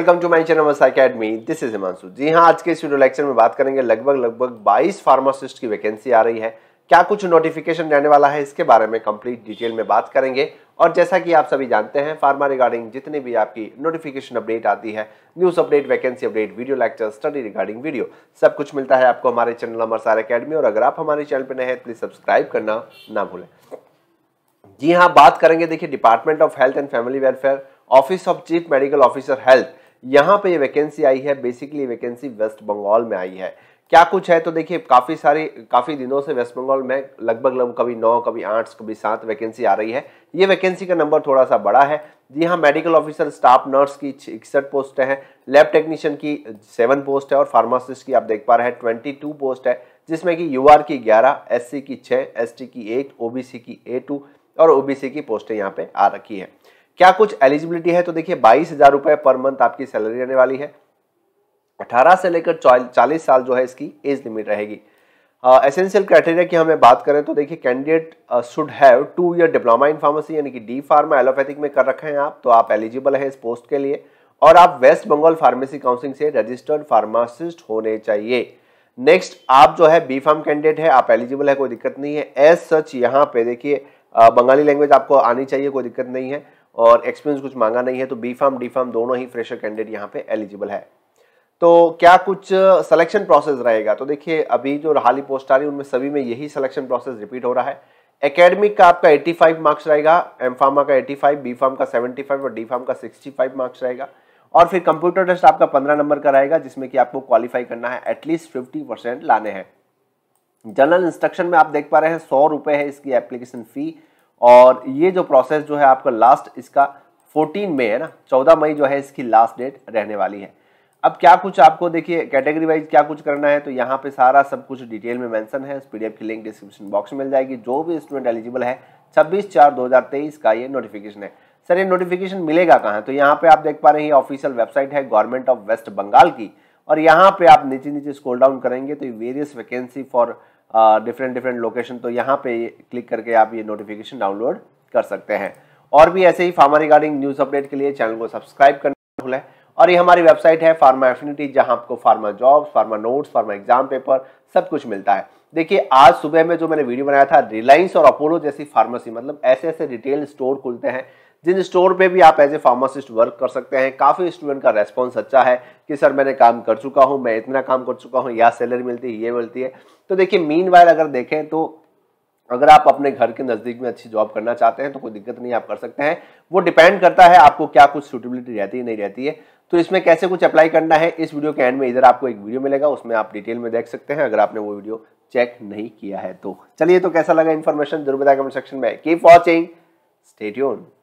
welcome to my channel academy this is Himanshu ji हाँ आज के इस वीडियो लेक्चर में बात करेंगे लगभग लगभग 22 फार्मासिस्ट की वैकेंसी आ रही है क्या कुछ नोटिफिकेशन रहने वाला है इसके बारे में कंप्लीट डिटेल में बात करेंगे और जैसा कि आप सभी जानते हैं फार्मा रिगार्डिंग जितनी भी आपकी नोटिफिकेशन अपडेट आती है news update vacancy update video lecture study regarding video सब कुछ मिलता है आपको हमारे चैनल अमर सार अकेडमी और अगर आप हमारे चैनल पर नए हैं प्लीज़ सब्सक्राइब करना ना भूलें जी हाँ बात करेंगे देखिए department of health and family welfare office of chief medical officer health यहाँ पे ये वैकेंसी आई है बेसिकली वैकेंसी वेस्ट बंगाल में आई है क्या कुछ है तो देखिए काफ़ी सारे काफ़ी दिनों से वेस्ट बंगाल में लगभग लगभग कभी नौ कभी आठ कभी सात वैकेंसी आ रही है ये वैकेंसी का नंबर थोड़ा सा बड़ा है जी हाँ मेडिकल ऑफिसर स्टाफ नर्स की इकसठ पोस्ट है लैब टेक्नीशियन की सेवन पोस्ट है और फार्मासिस्ट की आप देख पा रहे हैं ट्वेंटी टू पोस्ट है जिसमें कि यू की ग्यारह एस की छः एस की एट ओ की ए और ओ की पोस्टें यहाँ पर आ रखी है क्या कुछ एलिजिबिलिटी है तो देखिए बाईस हजार रुपए पर मंथ आपकी सैलरी रहने वाली है अठारह से लेकर चालीस साल जो है इसकी एज लिमिट रहेगी एसेंशियल uh, क्राइटेरिया की हमें बात करें तो देखिए candidate should have two year diploma in pharmacy यानी कि डी फार्मा एलोपैथिक में कर रखे हैं आप तो आप एलिजिबल हैं इस पोस्ट के लिए और आप वेस्ट बंगाल फार्मेसी काउंसिल से रजिस्टर्ड फार्मासिस्ट होने चाहिए नेक्स्ट आप जो है बी फार्म कैंडिडेट है आप एलिजिबल है कोई दिक्कत नहीं है एज सच यहाँ पे देखिए बंगाली लैंग्वेज आपको आनी चाहिए कोई दिक्कत नहीं है और एक्सपीरियंस कुछ मांगा नहीं है तो बी फार्म डी फार्म दोनों ही फ्रेशर कैंडिडेट यहाँ पे एलिजिबल है तो क्या कुछ सिलेक्शन प्रोसेस रहेगा तो देखिए अभी जो हाल ही पोस्ट आ रही है उनमें सभी में यही सिलेक्शन प्रोसेस रिपीट हो रहा है एकेडमिक का आपका 85 मार्क्स रहेगा एम फार्मा का 85, बी फार्म का 75 और डी फार्म का 65 मार्क्स रहेगा और फिर कंप्यूटर टेस्ट आपका 15 नंबर का रहेगा जिसमें कि आपको क्वालिफाई करना है एटलीस्ट फिफ्टी परसेंट लाने हैं जनरल इंस्ट्रक्शन में आप देख पा रहे हैं सौ रुपए है इसकी एप्लीकेशन फ़ी और ये जो प्रोसेस जो है आपका लास्ट इसका 14 मई है ना 14 मई जो है इसकी लास्ट डेट रहने वाली है अब क्या कुछ आपको देखिए कैटेगरी वाइज क्या कुछ करना है तो यहाँ पे सारा सब कुछ डिटेल में मेंशन है इस पीडीएफ की लिंक डिस्क्रिप्शन बॉक्स में मिल जाएगी जो भी स्टूडेंट एलिजिबल है 26 चार 2023 का ये नोटिफिकेशन है सर ये नोटिफिकेशन मिलेगा कहाँ तो यहाँ पे आप देख पा रहे हैं ऑफिशियल वेबसाइट है गवर्नमेंट ऑफ वेस्ट बंगाल की और यहाँ पे आप नीचे नीचे स्कोल डाउन करेंगे तो various vacancy for different different location तो यहाँ पे क्लिक करके आप ये नोटिफिकेशन डाउनलोड कर सकते हैं और भी ऐसे ही फार्मा रिगार्डिंग न्यूज़ अपडेट के लिए चैनल को सब्सक्राइब करना भूलें और ये हमारी वेबसाइट है फार्मा एफिनिटी जहाँ आपको pharma jobs pharma notes pharma exam paper सब कुछ मिलता है देखिए आज सुबह में जो मैंने वीडियो बनाया था रिलायंस और अपोलो जैसी फार्मेसी मतलब ऐसे ऐसे रिटेल स्टोर खुलते हैं जिन स्टोर पे भी आप एज ए फार्मासिस्ट वर्क कर सकते हैं काफ़ी स्टूडेंट का रेस्पॉन्स अच्छा है कि सर मैंने काम कर चुका हूँ मैं इतना काम कर चुका हूँ या सैलरी मिलती है ये मिलती है तो देखिए मीन अगर देखें तो अगर आप अपने घर के नज़दीक में अच्छी जॉब करना चाहते हैं तो कोई दिक्कत नहीं आप कर सकते हैं वो डिपेंड करता है आपको क्या कुछ सूटेबिलिटी रहती है नहीं रहती है तो इसमें कैसे कुछ अप्लाई करना है इस वीडियो के एंड में इधर आपको एक वीडियो मिलेगा उसमें आप डिटेल में देख सकते हैं अगर आपने वो वीडियो चेक नहीं किया है तो चलिए तो कैसा लगा इन्फॉर्मेशन जरूर बताया कमेंट सेक्शन में कीप वॉचिंग स्टेट्यून